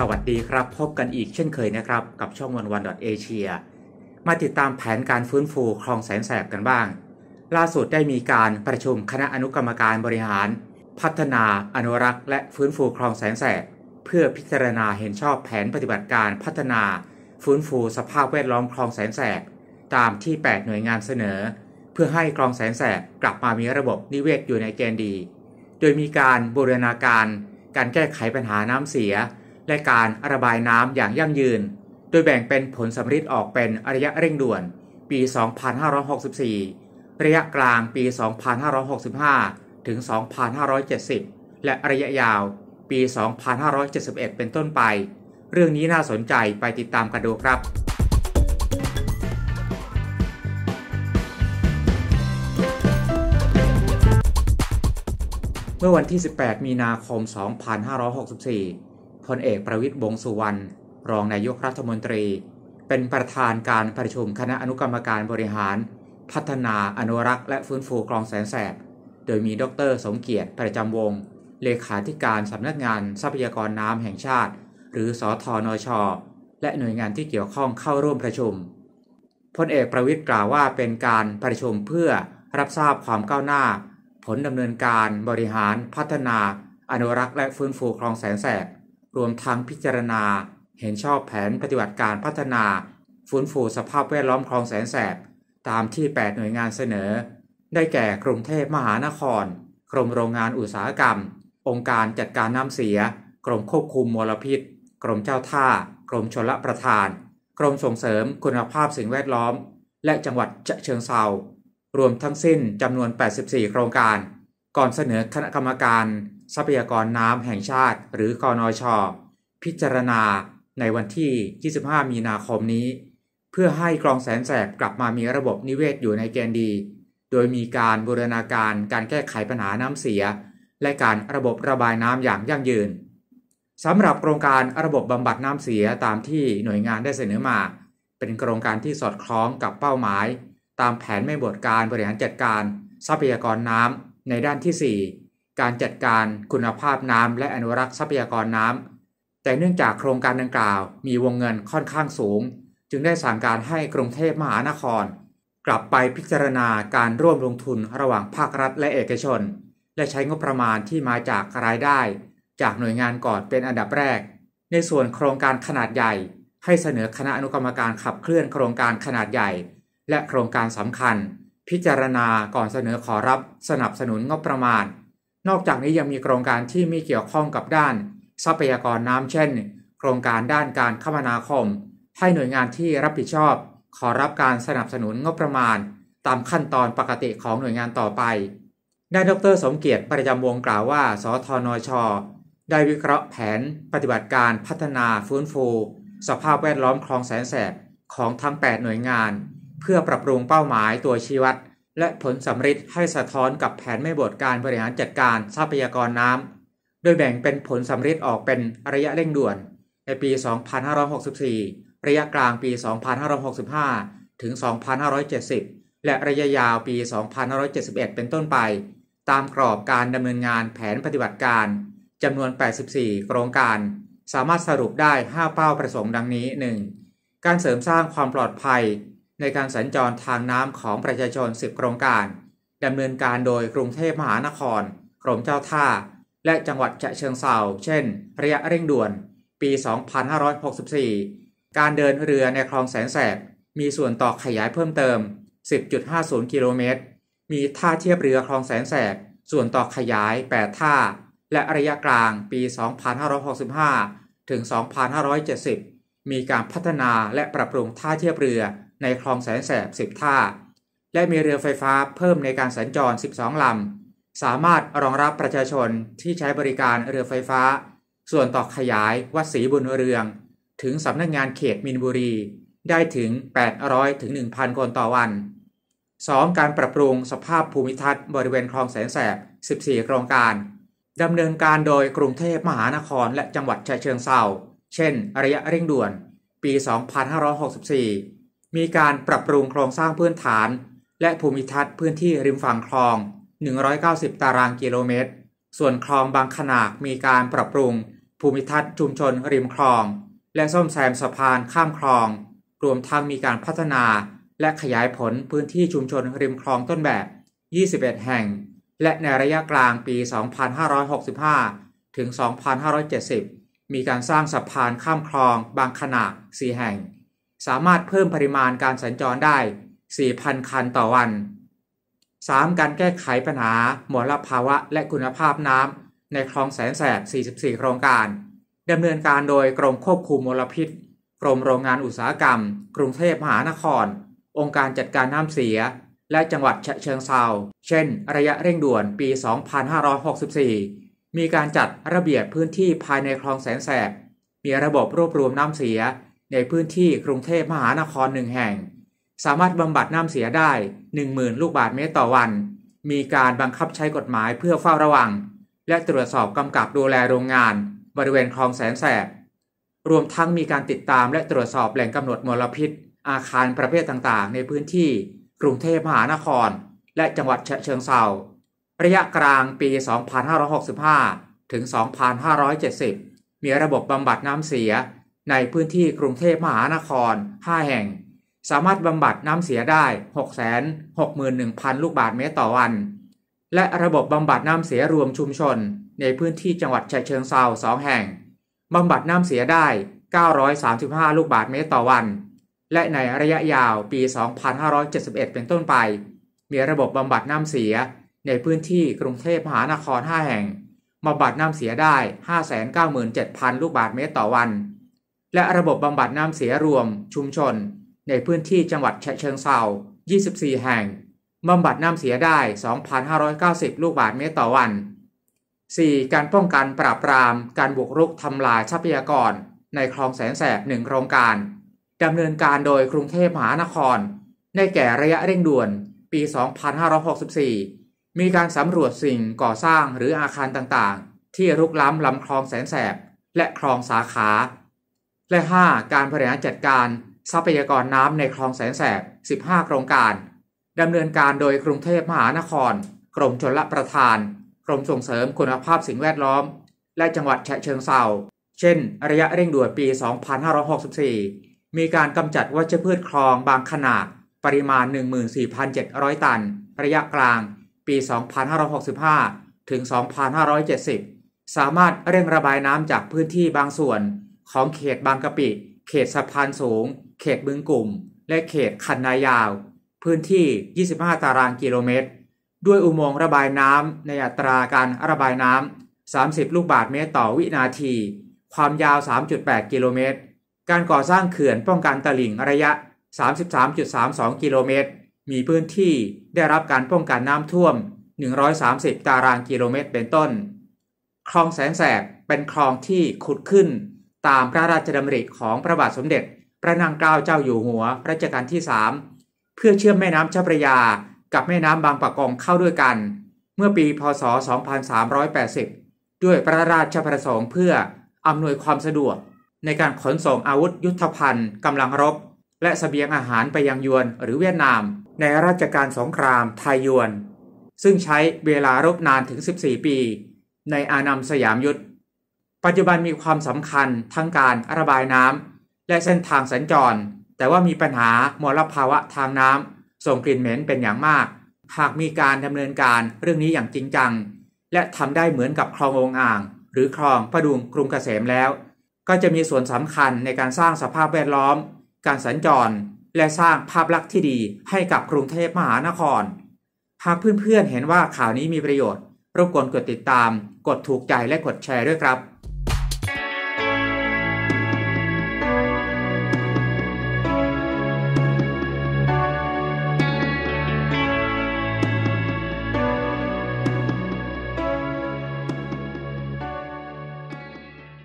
สวัสดีครับพบกันอีกเช่นเคยนะครับ กับช่องวันวันดอทเอเชียมาติดตามแผนการฟื้นฟูคลองแสนแสบกันบ้าง ล่าสุดได้มีการประชุมคณะอนุกรรมการบริหาร พัฒนาอนุรักษ์และฟื้นฟูคลองแสนแสบ เพื่อพิจารณาเห็นชอบแผนปฏิบัติการพัฒนา ฟื้นฟูสภาพแวดล้อมคลองแสนแสบ ตามที่8หน่วยงานเสนอเพื่อให้คลองแสนแสบกลับมามีระบบนิเวศอยู่ในเกณฑ์ดี โดยมีการบูรณาการ การแก้ไขปัญหาน้ำเสียและการระบายน้ำอย่างยั่งยืน โดยแบ่งเป็นผลสำธิ์ออกเป็นระยะเร่งด่วน ปี 2564 ระยะกลางปี 2565 ถึง 2570 และระยะยาวปี 2571 เป็นต้นไป เรื่องนี้น่าสนใจ ไปติดตามกันดูครับ เมื่อวันที่ 18 มีนาคม 2564พลเอกประวิทย์วงสุวรรณรองนายกรัฐมนตรี เป็นประธานการประชุมคณะอนุกรรมการบริหาร พัฒนาอนุรักษ์ และฟื้นฟูคลองแสนแสบ โดยมีดรสมเกียรติประจำวงเลขาธิการสำนักงานทรัพยากรน้ำแห่งชาติ หรือสอทอนอชอและหน่วยงานที่เกี่ยวข้องเข้าร่วมประชุมพลเอกประวิทย์กล่าวว่า เป็นการประชุมเพื่อรับทราบความก้าวหน้า ผลดำเนินการบริหารพัฒนา อนุรักษ์ และฟื้นฟูคลองแสนแสบรวมทั้งพิจารณา เห็นชอบแผนปฏิบัติการพัฒนาฟื้นฟูสภาพแวดล้อมคลองแสนแสบตามที่ 8 หน่วยงานเสนอ ได้แก่กรุงเทพมหานคร กรมโรงงานอุตสาหกรรม องค์การจัดการน้ำเสีย กรมควบคุมมลพิษ กรมเจ้าท่า กรมชลประทาน กรมส่งเสริมคุณภาพสิ่งแวดล้อม และจังหวัดเชิงเซารวมทั้งสิ้นจำนวน 84 โครงการ ก่อนเสนอคณะกรรมการทรัพยากรน้ำแห่งชาติ หรือกอนช พิจารณาในวันที่ 25 มีนาคมนี้ เพื่อให้กรองแสนแสบกลับมามีระบบนิเวศอยู่ในแกนดี โดยมีการบูรณาการการแก้ไขปัญหาน้ำเสีย และการระบบระบายน้ำอย่างยั่งยืนสำหรับโครงการระบบบำบัดน้ำเสียตามที่หน่วยงานได้เสนอมา เป็นโครงการที่สอดคล้องกับเป้าหมาย ตามแผนแม่บทการบริหารจัดการทรัพยากรน้ำในด้านที่4การจัดการคุณภาพน้ำและอนุรักษ์ ทรัพยากรน้ำ แต่เนื่องจากโครงการดังกล่าว มีวงเงินค่อนข้างสูง จึงได้สั่งการให้กรุงเทพมหานคร กลับไปพิจารณาการร่วมลงทุนระหว่างภาครัฐและเอกชน และใช้งบประมาณที่มาจากรายได้ จากหน่วยงานก่อนเป็นอันดับแรก ในส่วนโครงการขนาดใหญ่ ให้เสนอคณะอนุกรรมการขับเคลื่อนโครงการขนาดใหญ่ และโครงการสำคัญ พิจารณาก่อนเสนอขอรับ สนับสนุนงบประมาณนอกจากนี้ยังมีโครงการที่มีเกี่ยวข้องกับด้านทรัพยากรน้ำเช่น โครงการด้านการคมนาคม ให้หน่วยงานที่รับผิดชอบขอรับการสนับสนุนงบประมาณตามขั้นตอนปกติของหน่วยงานต่อไปด้ายดรสมเกียรติประจำวงกล่าวว่า สทนช ได้วิเคราะห์แผนปฏิบัติการพัฒนาฟื้นฟู สภาพแวดล้อมคลองแสนแสบของทั้ง 8 หน่วยงาน เพื่อปรับปรุงเป้าหมายตัวชี้วัดและผลสำริจให้สะท้อนกับแผนแม่บทการบริหารจัดการทรัพยากรน้ำโดยแบ่งเป็นผลสำริจออกเป็นระยะเร่งด่วน ในปี 2564 ระยะกลางปี 2565 ถึง 2570 และระยะยาวปี 2571 เป็นต้นไป ตามกรอบการดำเนินงานแผนปฏิบัติการจำนวน 84 โครงการ สามารถสรุปได้ 5 เป้าประสงค์ดังนี้ 1. การเสริมสร้างความปลอดภัยในการสัญจรทางน้ำของประชาชน 10 โครงการ ดำเนินการโดยกรุงเทพมหานคร กรมเจ้าท่า และจังหวัดฉะเชิงเทราเช่นระยะเร่งด่วน ปี 2564 การเดินเรือในคลองแสนแสบ มีส่วนต่อขยายเพิ่มเติม 10.50 กิโลเมตร มีท่าเทียบเรือคลองแสนแสบ ส่วนต่อขยาย 8 ท่า และระยะกลาง ปี 2565 ถึง 2570 มีการพัฒนาและปรับปรุงท่าเทียบเรือในคลองแสนแสบ 10 ท่าและมีเรือไฟฟ้าเพิ่มในการสัญจร 12ลำสามารถรองรับประชาชนที่ใช้บริการเรือไฟฟ้า ส่วนต่อขยายวัดศรีบุญเรือง ถึงสำนักงงานเขตมินบุรี ได้ถึง 800ถึง1,000 คนต่อวัน 2. การปรับปรุงสภาพภูมิทัศน์บริเวณคลองแสนแสบ 14โครงการ ดำเนินการโดยกรุงเทพมหานครและจังหวัดชายเชิงเซาเช่นระยะเร่งด่วนปี2564มีการปรับปรุงโครงสร้างพื้นฐานและภูมิทัศน์พื้นที่ริมฝั่งคลอง 190 ตารางกิโลเมตร ส่วนคลองบางขนาดมีการปรับปรุงภูมิทัศน์ชุมชนริมคลองและซ่อมแซมสะพานข้ามคลอง รวมทั้งมีการพัฒนาและขยายผลพื้นที่ชุมชนริมคลองต้นแบบ 21 แห่ง และในระยะกลางปี 2565 ถึง 2570 มีการสร้างสะพานข้ามคลองบางขนาด 4 แห่งสามารถเพิ่มปริมาณการสัญจรได้ 4,000 คันต่อวัน 3. การแก้ไขปัญหาหมลภาวะและคุณภาพน้ำ ในคลองแสนแสบ 44 โครงการ ดำเนินการโดยกรมควบคุมมลพิษ กรมโรงงานอุตสาหกรรม กรุงเทพมหานคร องค์การจัดการน้ำเสีย และจังหวัดฉะเชิงเซาเช่น ระยะเร่งด่วนปี 2564 มีการจัดระเบียบพื้นที่ภายในคลองแสนแสบ มีระบบรวบรวมน้ำเสียในพื้นที่กรุงเทพมหานครหนึ่งแห่ง สามารถบำบัดน้ำเสียได้10,000 ลูกบาทเมตรต่อวัน มีการบังคับใช้กฎหมายเพื่อเฝ้าระวัง และตรวจสอบกำกับดูแลโรงงานบริเวณคลองแสนแสบ รวมทั้งมีการติดตามและตรวจสอบแหล่งกำหนด มลพิษ อาคารประเภทต่างๆ ในพื้นที่กรุงเทพมหานคร และจังหวัดฉะเชิงเทราระยะกลางปี 2565ถึง2570 มีระบบบำบัดน้ำเสียในพื้นที่กรุงเทพมหานคร 5 แห่ง สามารถบำบัดน้ำเสียได้ 661,000 ลูกบาทเมตรต่อวัน และระบบบำบัดน้ำเสียรวมชุมชน ในพื้นที่จังหวัดชายเชิงเซา2 แห่ง บำบัดน้ำเสียได้ 935 ลูกบาทเมตรต่อวัน และในระยะยาวปี 2571 เป็นต้นไป มีระบบบำบัดน้ำเสียในพื้นที่กรุงเทพมหานคร 5 แห่ง บำบัดน้ำเสียได้ 597,000 ลูกบาทเมตรต่อวันและระบบบำบัดน้ำเสียรวม ชุมชน ในพื้นที่จังหวัดฉะเชิงเซา24 แห่ง บำบัดน้ำเสียได้ 2,590 ลูกบาทเมตรต่อวัน 4. การป้องกันปราบปรามการบุกรุกทำลายทรัพยากรในคลองแสนแสบหนึ่งโครงการ ดำเนินการโดยกรุงเทพมหานครได้แก่ระยะเร่งด่วนปี 2564 มีการสำรวจสิ่งก่อสร้างหรืออาคารต่างๆ ที่รุกล้ำลำคลองแสนแสบและคลองสาขาและ 5. การบริหารจัดการทรัพยากรน้ำในคลองแสนแสบ 15 โครงการดำเนินการโดยกรุงเทพมหานคร กรมชลประทานกรมส่งเสริมคุณภาพสิ่งแวดล้อม และจังหวัดฉะเชิงเซาเช่น ระยะเร่งด่วนปี 2564 มีการกำจัดวัชพืชคลองบางขนาดปริมาณ 14,700 ตัน ระยะกลางปี 2565 ถึง 2570 สามารถเร่งระบายน้ำจากพื้นที่บางส่วนของเขตบางกะปิ เขตสะพานสูง เขตบึงกลุ่ม และเขตคันนายาว พื้นที่ 25 ตารางกิโลเมตร ด้วยอุโมงค์ระบายน้ำในอัตราการระบายน้ำ30 ลูกบาทเมตรต่อวินาที ความยาว3.8กิโลเมตร การก่อสร้างเขื่อนป้องกันตลิ่งระยะ33.32กิโลเมตร มีพื้นที่ได้รับการป้องกันน้ำท่วม 130 ตารางกิโลเมตร เป็นต้น คลองแสนแสบ เป็นคลองที่ขุดขึ้นตามพระราชดำริของพระบาทสมเด็จพระนางเกล้าเจ้าอยู่หัวรัชกาลที่สเพื่อเชื่อมแม่น้ำเจ้าพระยา กับแม่น้ำบางปะกงเข้าด้วยกัน เมื่อปีพศ 2380 ด้วยพระราชประสงค์เพื่ออำนวยความสะดวกในการขนส่งอาวุธยุทธภัณฑ์กำลังรบ และสเสบียงอาหารไปยังยวนหรือเวียดนาม ในราชการสงคราม ไทยยวน ซึ่งใช้เวลารบนานถึง 14 ปี ในอานามสยามยุทธปัจจุบันมีความสำคัญทั้งการระบายน้ำและเส้นทางสัญจร แต่ว่ามีปัญหามลภาวะทางน้ำส่งกลิ่นเหม็นเป็นอย่างมาก หากมีการดำเนินการเรื่องนี้อย่างจริงจัง และทำได้เหมือนกับคลององอ่างหรือคลองประดุงกรุงเกษมแล้ว ก็จะมีส่วนสำคัญในการสร้างสภาพแวดล้อมการสัญจรและสร้างภาพลักษณ์ที่ดีให้กับกรุงเทพมหานคร หากเพื่อนๆเห็นว่าข่าวนี้มีประโยชน์รบกวนกดติดตาม กดถูกใจและกดแชร์ด้วยครับ